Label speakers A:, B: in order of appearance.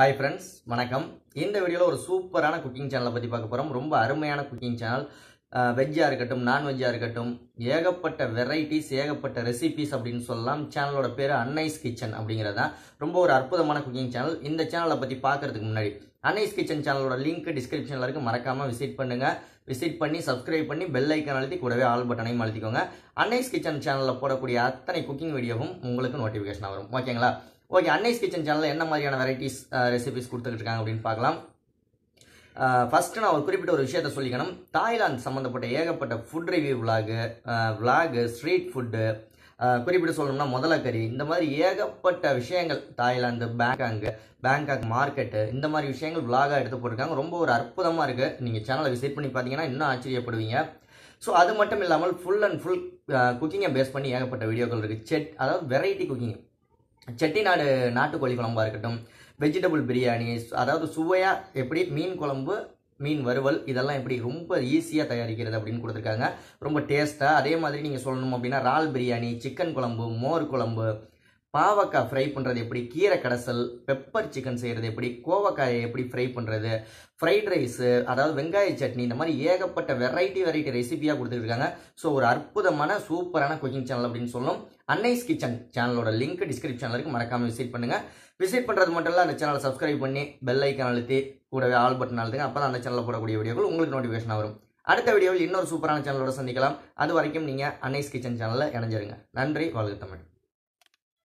A: hi friends வணக்கம் இந்த வீடியோவில் ஒரு சூப்பரான குக்கிங் சேனலை பற்றி பார்க்க போகிறோம் ரொம்ப அருமையான குக்கிங் சேனல் வெஜ்ஜாக இருக்கட்டும் நான்வெஜ்ஜாக இருக்கட்டும் ஏகப்பட்ட வெரைட்டிஸ் ஏகப்பட்ட ரெசிபீஸ் அப்படின்னு சொல்லலாம் சேனலோட பேர் அன்னைஸ் கிச்சன் அப்படிங்கிறது தான் ரொம்ப ஒரு அற்புதமான குக்கிங் சேனல் இந்த சேனலை பற்றி பார்க்குறதுக்கு முன்னாடி அன்னைஸ் கிச்சன் சேனலோட லிங்க் டிஸ்கிரிப்ஷனில் இருக்குது மறக்காமல் விசிட் பண்ணுங்கள் விசிட் பண்ணி சப்ஸ்கிரைப் பண்ணி பெல் ஐக்கன் அழுத்தி கூடவே ஆல் பட்டனையும் அழுத்திக்கோங்க அன்னைஸ் கிச்சன் சேனலில் போடக்கூடிய அத்தனை குக்கிங் வீடியோவும் உங்களுக்கு நோட்டிஃபிகேஷன் வரும் ஓகேங்களா ஓகே அன்னைஸ் கிச்சன் சேனலில் என்ன மாதிரியான வெரைட்டிஸ் ரெசிபிஸ் கொடுத்துக்கிட்டு இருக்காங்க அப்படின்னு பார்க்கலாம் ஃபஸ்ட்டு நான் ஒரு குறிப்பிட்ட ஒரு விஷயத்த சொல்லிக்கணும் தாய்லாந்து சம்மந்தப்பட்ட ஏகப்பட்ட ஃபுட் ரிவ்யூ விலாகு விலாகு ஸ்ட்ரீட் ஃபுட்டு குறிப்பிட்டு சொல்லணும்னா முதல கறி இந்த மாதிரி ஏகப்பட்ட விஷயங்கள் தாய்லாந்து பேங்காங்கு பேங்காக் மார்க்கெட்டு இந்த மாதிரி விஷயங்கள் விலாகாக எடுத்து போட்டிருக்காங்க ரொம்ப ஒரு அற்புதமாக இருக்குது நீங்கள் சேனலை விசிட் பண்ணி பார்த்தீங்கன்னா இன்னும் ஆச்சரியப்படுவீங்க ஸோ அது மட்டும் இல்லாமல் ஃபுல் அண்ட் ஃபுல் குக்கிங்கை பேஸ் பண்ணி ஏகப்பட்ட வீடியோக்கள் இருக்குது செட் அதாவது வெரைட்டி குக்கிங் செட்டிநாடு நாட்டுக்கோழி குழம்பாக இருக்கட்டும் வெஜிடபிள் பிரியாணி அதாவது சுவையாக எப்படி மீன் குழம்பு மீன் வறுவல் இதெல்லாம் எப்படி ரொம்ப ஈஸியாக தயாரிக்கிறது அப்படின்னு கொடுத்துருக்காங்க ரொம்ப டேஸ்ட்டாக அதே மாதிரி நீங்கள் சொல்லணும் அப்படின்னா இறால் பிரியாணி சிக்கன் குழம்பு மோர் குழம்பு பாவக்காய் ஃப்ரை பண்ணுறது எப்படி கீரை கடைசல் பெப்பர் சிக்கன் செய்கிறது எப்படி கோவக்காயை எப்படி ஃப்ரை பண்ணுறது ஃப்ரைட் ரைஸு அதாவது வெங்காய சட்னி இந்த மாதிரி ஏகப்பட்ட வெரைட்டி வெரைட்டி ரெசிபியாக கொடுத்துருக்காங்க ஸோ ஒரு அற்புதமான சூப்பரான குக்கிங் சேனல் அப்படின்னு சொல்லணும் அன்னைஸ் கிச்சன் சேனலோட லிங்க் டிஸ்கிரிப்ஷனில் இருக்குது மறக்காமல் விசிட் பண்ணுங்கள் விசிட் பண்ணுறது மட்டும் இல்லை அந்த சேனலை சப்ஸ்கிரைப் பண்ணி பெல் ஐக்கன் அழுத்தி கூடவே ஆல் பட்டன் அழுத்துங்க அப்போ தான் அந்த சேனலில் போடக்கூடிய வீடியோக்கள் உங்களுக்கு நோட்டிஃபிகேஷன் வரும் அடுத்த வீடியோவில் இன்னொரு சூப்பரான சேனலோட சந்திக்கலாம் அது வரைக்கும் நீங்கள் அன்னைஸ் கிச்சன் சேனலில் இணைஞ்சிருங்க நன்றி வாழ்க தமிழ்